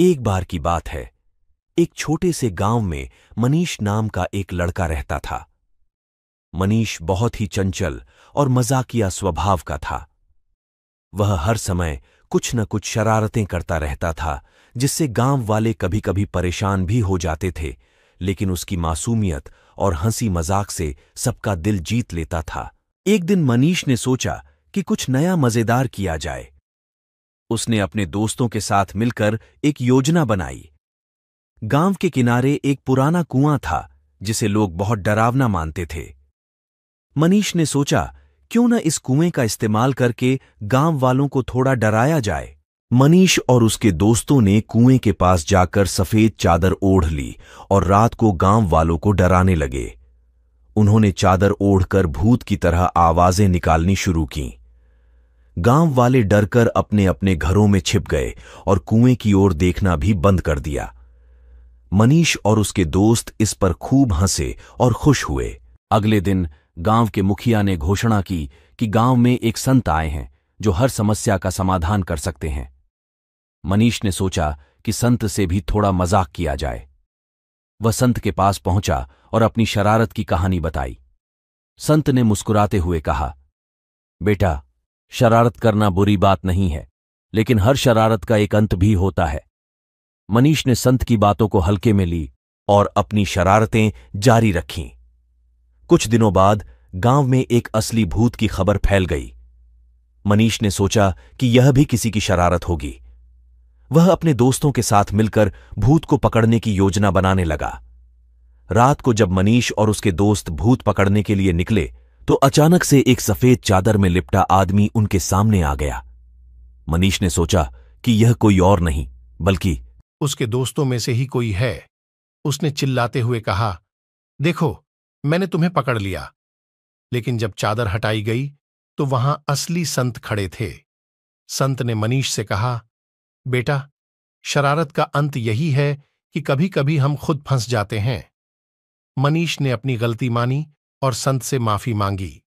एक बार की बात है एक छोटे से गांव में मनीष नाम का एक लड़का रहता था मनीष बहुत ही चंचल और मजाकिया स्वभाव का था वह हर समय कुछ न कुछ शरारतें करता रहता था जिससे गांव वाले कभी कभी परेशान भी हो जाते थे लेकिन उसकी मासूमियत और हंसी मजाक से सबका दिल जीत लेता था एक दिन मनीष ने सोचा कि कुछ नया मज़ेदार किया जाए उसने अपने दोस्तों के साथ मिलकर एक योजना बनाई गांव के किनारे एक पुराना कुआं था जिसे लोग बहुत डरावना मानते थे मनीष ने सोचा क्यों न इस कुएं का इस्तेमाल करके गांव वालों को थोड़ा डराया जाए मनीष और उसके दोस्तों ने कुएं के पास जाकर सफेद चादर ओढ़ ली और रात को गांव वालों को डराने लगे उन्होंने चादर ओढ़कर भूत की तरह आवाजें निकालनी शुरू कीं गांव वाले डरकर अपने अपने घरों में छिप गए और कुएं की ओर देखना भी बंद कर दिया मनीष और उसके दोस्त इस पर खूब हंसे और खुश हुए अगले दिन गांव के मुखिया ने घोषणा की कि गांव में एक संत आए हैं जो हर समस्या का समाधान कर सकते हैं मनीष ने सोचा कि संत से भी थोड़ा मजाक किया जाए वह संत के पास पहुंचा और अपनी शरारत की कहानी बताई संत ने मुस्कुराते हुए कहा बेटा शरारत करना बुरी बात नहीं है लेकिन हर शरारत का एक अंत भी होता है मनीष ने संत की बातों को हल्के में ली और अपनी शरारतें जारी रखीं कुछ दिनों बाद गांव में एक असली भूत की खबर फैल गई मनीष ने सोचा कि यह भी किसी की शरारत होगी वह अपने दोस्तों के साथ मिलकर भूत को पकड़ने की योजना बनाने लगा रात को जब मनीष और उसके दोस्त भूत पकड़ने के लिए निकले तो अचानक से एक सफेद चादर में लिपटा आदमी उनके सामने आ गया मनीष ने सोचा कि यह कोई और नहीं बल्कि उसके दोस्तों में से ही कोई है उसने चिल्लाते हुए कहा देखो मैंने तुम्हें पकड़ लिया लेकिन जब चादर हटाई गई तो वहां असली संत खड़े थे संत ने मनीष से कहा बेटा शरारत का अंत यही है कि कभी कभी हम खुद फंस जाते हैं मनीष ने अपनी गलती मानी और संत से माफी मांगी